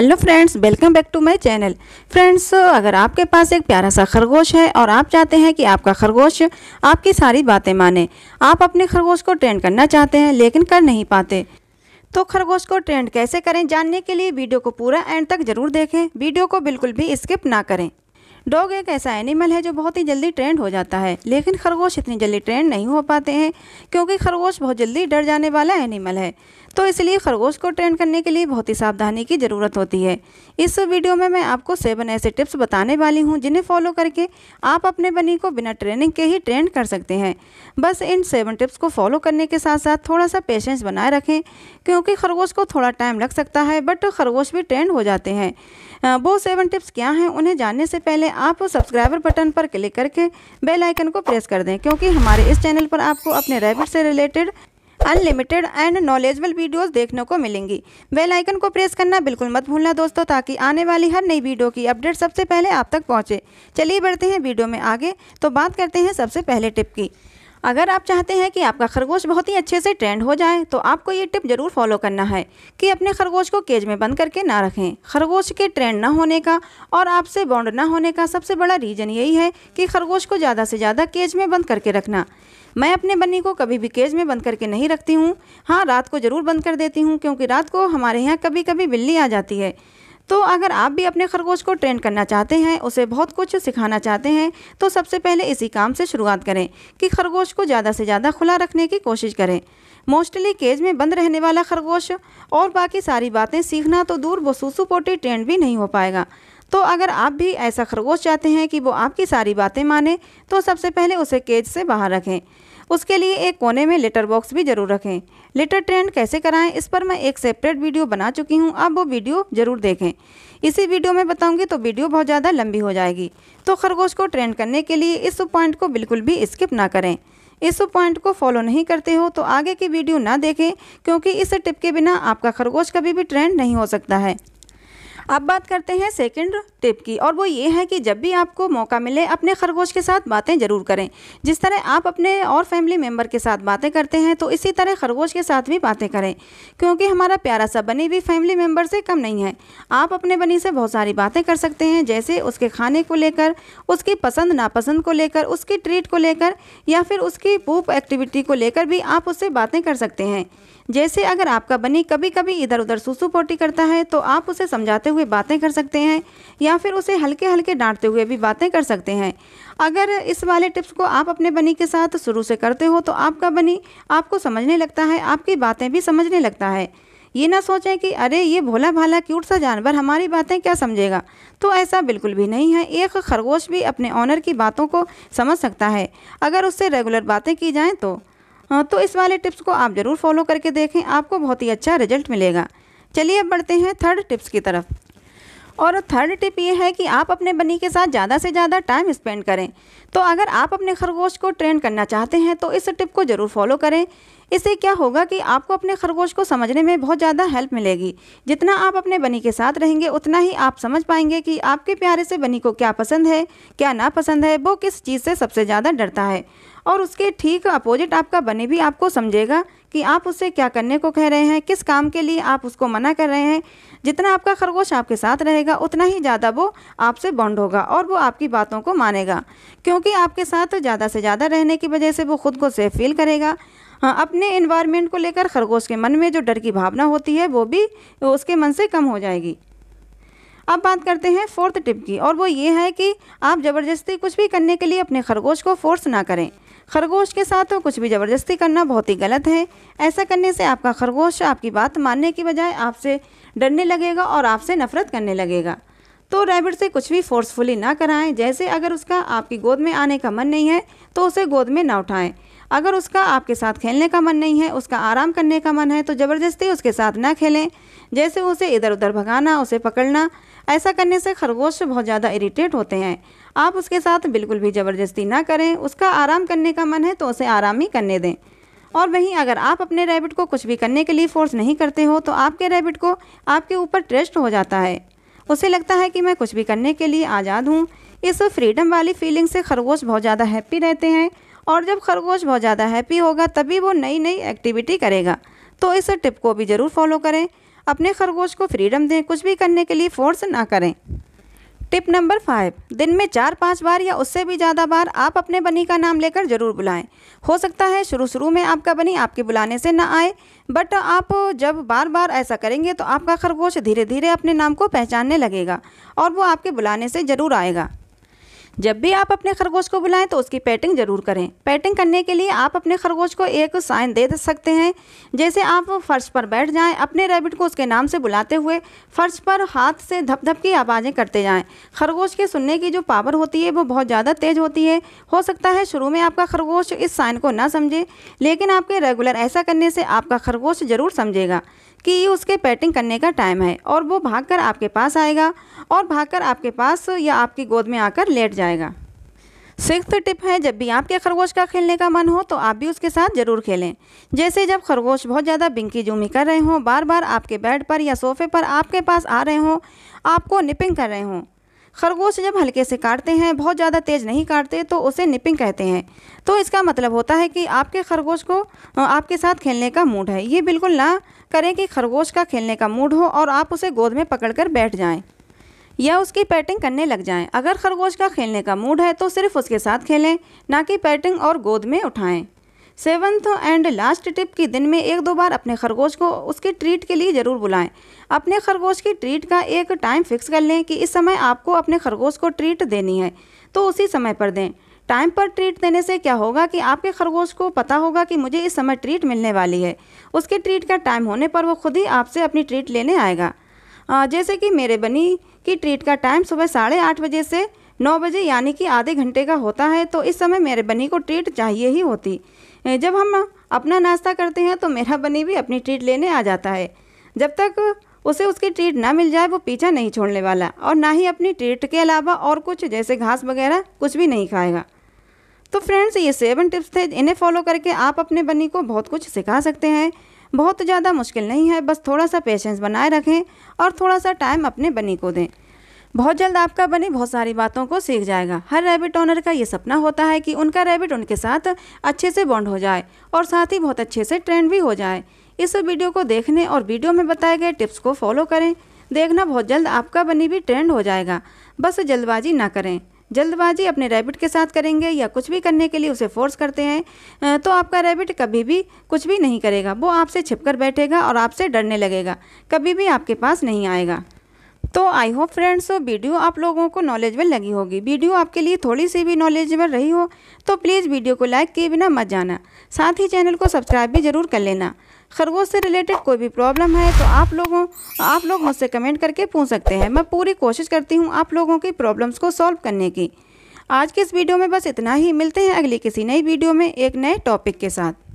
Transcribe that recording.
hello friends welcome back to my channel friends अगर आपके पास एक प्यारा सा खरगोश है और आप चाहते हैं कि आपका खरगोश आपकी सारी बातें माने आप अपने खरगोश को ट्रेंड करना चाहते हैं लेकिन कर नहीं पाते तो खरगोश को ट्रेंड कैसे करें जानने के लिए वीडियो को पूरा एंड तक ज़रूर देखें वीडियो को बिल्कुल भी स्किप ना करें डॉग एक ऐसा एनिमल है जो बहुत ही जल्दी ट्रेंड हो जाता है लेकिन खरगोश इतनी जल्दी ट्रेंड नहीं हो पाते हैं क्योंकि खरगोश बहुत जल्दी डर जाने वाला एनिमल है तो इसलिए खरगोश को ट्रेन करने के लिए बहुत ही सावधानी की ज़रूरत होती है इस वीडियो में मैं आपको सेवन ऐसे टिप्स बताने वाली हूँ जिन्हें फॉलो करके आप अपने बनी को बिना ट्रेनिंग के ही ट्रेन कर सकते हैं बस इन सेवन टिप्स को फॉलो करने के साथ साथ थोड़ा सा पेशेंस बनाए रखें क्योंकि खरगोश को थोड़ा टाइम लग सकता है बट खरगोश भी ट्रेंड हो जाते हैं वो सेवन टिप्स क्या हैं उन्हें जानने से पहले आप सब्सक्राइबर बटन पर क्लिक करके बेल आइकन को प्रेस कर दें क्योंकि हमारे इस चैनल पर आपको अपने रैबिट से related unlimited and knowledgeable videos देखने को मिलेंगी बेल आइकन को प्रेस करना बिल्कुल मत भूलना दोस्तों ताकि आने वाली हर नई वीडियो की अपडेट सबसे पहले आप तक पहुँचे चलिए बढ़ते हैं वीडियो में आगे तो बात करते हैं सबसे पहले टिप की अगर आप चाहते हैं कि आपका खरगोश बहुत ही अच्छे से ट्रेंड हो जाए तो आपको ये टिप ज़रूर फॉलो करना है कि अपने खरगोश को केज में बंद करके ना रखें खरगोश के ट्रेंड ना होने का और आपसे बॉन्ड ना होने का सबसे बड़ा रीज़न यही है कि खरगोश को ज़्यादा से ज़्यादा केज में बंद करके रखना मैं अपने बन्नी को कभी भी केज में बंद करके नहीं रखती हूँ हाँ रात को ज़रूर बंद कर देती हूँ क्योंकि रात को हमारे यहाँ कभी कभी बिल्ली आ जाती है तो अगर आप भी अपने खरगोश को ट्रेन करना चाहते हैं उसे बहुत कुछ सिखाना चाहते हैं तो सबसे पहले इसी काम से शुरुआत करें कि खरगोश को ज़्यादा से ज़्यादा खुला रखने की कोशिश करें मोस्टली केज में बंद रहने वाला खरगोश और बाकी सारी बातें सीखना तो दूर वो पोटी ट्रेंड भी नहीं हो पाएगा तो अगर आप भी ऐसा खरगोश चाहते हैं कि वो आपकी सारी बातें माने तो सबसे पहले उसे केज से बाहर रखें उसके लिए एक कोने में लेटर बॉक्स भी जरूर रखें लेटर ट्रेंड कैसे कराएं इस पर मैं एक सेपरेट वीडियो बना चुकी हूं आप वो वीडियो ज़रूर देखें इसी वीडियो में बताऊंगी तो वीडियो बहुत ज़्यादा लंबी हो जाएगी तो खरगोश को ट्रेंड करने के लिए इस पॉइंट को बिल्कुल भी स्किप ना करें इस पॉइंट को फॉलो नहीं करते हो तो आगे की वीडियो ना देखें क्योंकि इस टिप के बिना आपका खरगोश कभी भी ट्रेंड नहीं हो सकता है अब बात करते हैं सेकेंड टिप की और वो ये है कि जब भी आपको मौका मिले अपने खरगोश के साथ बातें ज़रूर करें जिस तरह आप अपने और फैमिली मेम्बर के साथ बातें करते हैं तो इसी तरह खरगोश के साथ भी बातें करें क्योंकि हमारा प्यारा सा बनी भी फैमिली मेम्बर से कम नहीं है आप अपने बनी से बहुत सारी बातें कर सकते हैं जैसे उसके खाने को लेकर उसकी पसंद नापसंद को लेकर उसकी ट्रीट को लेकर या फिर उसकी पूप एक्टिविटी को लेकर भी आप उससे बातें कर सकते हैं जैसे अगर आपका बनी कभी कभी इधर उधर सुसु पोटी करता है तो आप उसे समझाते हुए बातें कर सकते हैं या या फिर उसे हल्के हल्के डांटते हुए भी बातें कर सकते हैं अगर इस वाले टिप्स को आप अपने बनी के साथ शुरू से करते हो तो आपका बनी आपको समझने लगता है आपकी बातें भी समझने लगता है ये ना सोचें कि अरे ये भोला भाला क्यूट सा जानवर हमारी बातें क्या समझेगा तो ऐसा बिल्कुल भी नहीं है एक खरगोश भी अपने ऑनर की बातों को समझ सकता है अगर उससे रेगुलर बातें की जाएँ तो तो इस वाले टिप्स को आप ज़रूर फॉलो करके देखें आपको बहुत ही अच्छा रिजल्ट मिलेगा चलिए अब बढ़ते हैं थर्ड टिप्स की तरफ और थर्ड टिप ये है कि आप अपने बनी के साथ ज़्यादा से ज़्यादा टाइम स्पेंड करें तो अगर आप अपने खरगोश को ट्रेन करना चाहते हैं तो इस टिप को ज़रूर फॉलो करें इससे क्या होगा कि आपको अपने खरगोश को समझने में बहुत ज़्यादा हेल्प मिलेगी जितना आप अपने बनी के साथ रहेंगे उतना ही आप समझ पाएंगे कि आपके प्यारे से बनी को क्या पसंद है क्या नापसंद है वो किस चीज़ से सबसे ज़्यादा डरता है और उसके ठीक अपोजिट आपका बनी भी आपको समझेगा कि आप उससे क्या करने को कह रहे हैं किस काम के लिए आप उसको मना कर रहे हैं जितना आपका खरगोश आपके साथ रहेगा उतना ही ज़्यादा वो आपसे बॉन्ड होगा और वो आपकी बातों को मानेगा क्योंकि आपके साथ ज़्यादा से ज़्यादा रहने की वजह से वो खुद को सेफ फील करेगा हाँ अपने इन्वायरमेंट को लेकर खरगोश के मन में जो डर की भावना होती है वो भी उसके मन से कम हो जाएगी अब बात करते हैं फोर्थ टिप की और वो ये है कि आप ज़बरदस्ती कुछ भी करने के लिए अपने खरगोश को फोर्स ना करें खरगोश के साथ तो कुछ भी ज़बरदस्ती करना बहुत ही गलत है ऐसा करने से आपका खरगोश आपकी बात मानने की बजाय आपसे डरने लगेगा और आपसे नफरत करने लगेगा तो रैबिट से कुछ भी फोर्सफुली ना कराएं जैसे अगर उसका आपकी गोद में आने का मन नहीं है तो उसे गोद में ना उठाएं अगर उसका आपके साथ खेलने का मन नहीं है उसका आराम करने का मन है तो ज़बरदस्ती उसके साथ ना खेलें जैसे उसे इधर उधर भगाना उसे पकड़ना ऐसा करने से खरगोश बहुत ज़्यादा इरीटेट होते हैं आप उसके साथ बिल्कुल भी ज़बरदस्ती ना करें उसका आराम करने का मन है तो उसे आराम ही करने दें और वहीं अगर आप अपने रैबिट को कुछ भी करने के लिए फ़ोर्स नहीं करते हो तो आपके रैबिट को आपके ऊपर ट्रस्ट हो जाता है उसे लगता है कि मैं कुछ भी करने के लिए आज़ाद हूँ इस फ्रीडम वाली फीलिंग से खरगोश बहुत ज़्यादा हैप्पी रहते हैं और जब खरगोश बहुत ज़्यादा हैप्पी होगा तभी वो नई नई एक्टिविटी करेगा तो इस टिप को भी ज़रूर फॉलो करें अपने खरगोश को फ्रीडम दें कुछ भी करने के लिए फोर्स ना करें टिप नंबर फाइव दिन में चार पाँच बार या उससे भी ज़्यादा बार आप अपने बनी का नाम लेकर ज़रूर बुलाएं हो सकता है शुरू शुरू में आपका बनी आपके बुलाने से ना आए बट आप जब बार बार ऐसा करेंगे तो आपका खरगोश धीरे धीरे अपने नाम को पहचानने लगेगा और वो आपके बुलाने से ज़रूर आएगा जब भी आप अपने खरगोश को बुलाएं तो उसकी पैटिंग ज़रूर करें पैटिंग करने के लिए आप अपने खरगोश को एक साइन दे सकते हैं जैसे आप फर्श पर बैठ जाएं अपने रैबिट को उसके नाम से बुलाते हुए फर्श पर हाथ से धप धप की आवाज़ें करते जाएं खरगोश के सुनने की जो पावर होती है वो बहुत ज़्यादा तेज़ होती है हो सकता है शुरू में आपका खरगोश इस साइन को ना समझे लेकिन आपके रेगुलर ऐसा करने से आपका खरगोश ज़रूर समझेगा कि उसके पैटिंग करने का टाइम है और वो भागकर आपके पास आएगा और भागकर आपके पास या आपकी गोद में आकर लेट जाएगा सिक्स टिप है जब भी आपके खरगोश का खेलने का मन हो तो आप भी उसके साथ ज़रूर खेलें जैसे जब खरगोश बहुत ज़्यादा बिंकी जूमी कर रहे हों बार बार आपके बेड पर या सोफे पर आपके पास आ रहे हों आपको निपिंग कर रहे हों खरगोश जब हल्के से काटते हैं बहुत ज़्यादा तेज़ नहीं काटते तो उसे निपिंग कहते हैं तो इसका मतलब होता है कि आपके खरगोश को आपके साथ खेलने का मूड है ये बिल्कुल ना करें कि खरगोश का खेलने का मूड हो और आप उसे गोद में पकड़कर बैठ जाएं या उसकी पैटिंग करने लग जाएं अगर खरगोश का खेलने का मूड है तो सिर्फ उसके साथ खेलें ना कि पैटिंग और गोद में उठाएँ सेवन्थ एंड लास्ट टिप कि दिन में एक दो बार अपने खरगोश को उसके ट्रीट के लिए ज़रूर बुलाएं अपने खरगोश की ट्रीट का एक टाइम फिक्स कर लें कि इस समय आपको अपने खरगोश को ट्रीट देनी है तो उसी समय पर दें टाइम पर ट्रीट देने से क्या होगा कि आपके खरगोश को पता होगा कि मुझे इस समय ट्रीट मिलने वाली है उसके ट्रीट का टाइम होने पर वो खुद ही आपसे अपनी ट्रीट लेने आएगा जैसे कि मेरे बनी की ट्रीट का टाइम सुबह साढ़े आठ बजे से नौ बजे यानी कि आधे घंटे का होता है तो इस समय मेरे बनी को ट्रीट चाहिए ही होती जब हम अपना नाश्ता करते हैं तो मेरा बनी भी अपनी ट्रीट लेने आ जाता है जब तक उसे उसकी ट्रीट ना मिल जाए वो पीछा नहीं छोड़ने वाला और ना ही अपनी ट्रीट के अलावा और कुछ जैसे घास वगैरह कुछ भी नहीं खाएगा तो फ्रेंड्स ये सेवन टिप्स थे इन्हें फॉलो करके आप अपने बनी को बहुत कुछ सिखा सकते हैं बहुत ज़्यादा मुश्किल नहीं है बस थोड़ा सा पेशेंस बनाए रखें और थोड़ा सा टाइम अपने बनी को दें बहुत जल्द आपका बनी बहुत सारी बातों को सीख जाएगा हर रैबिट ऑनर का ये सपना होता है कि उनका रैबिट उनके साथ अच्छे से बॉन्ड हो जाए और साथ ही बहुत अच्छे से ट्रेंड भी हो जाए इस वीडियो को देखने और वीडियो में बताए गए टिप्स को फॉलो करें देखना बहुत जल्द आपका बनी भी ट्रेंड हो जाएगा बस जल्दबाजी ना करें जल्दबाजी अपने रैबिट के साथ करेंगे या कुछ भी करने के लिए उसे फोर्स करते हैं तो आपका रैबिट कभी भी कुछ भी नहीं करेगा वो आपसे छिपकर बैठेगा और आपसे डरने लगेगा कभी भी आपके पास नहीं आएगा तो आई होप फ्रेंड्स वीडियो आप लोगों को नॉलेजबल लगी होगी वीडियो आपके लिए थोड़ी सी भी नॉलेजेबल रही हो तो प्लीज़ वीडियो को लाइक किए बिना मत जाना साथ ही चैनल को सब्सक्राइब भी ज़रूर कर लेना खरगोश से रिलेटेड कोई भी प्रॉब्लम है तो आप लोगों आप लोग मुझसे कमेंट करके पूछ सकते हैं मैं पूरी कोशिश करती हूँ आप लोगों की प्रॉब्लम्स को सॉल्व करने की आज के इस वीडियो में बस इतना ही मिलते हैं अगली किसी नई वीडियो में एक नए टॉपिक के साथ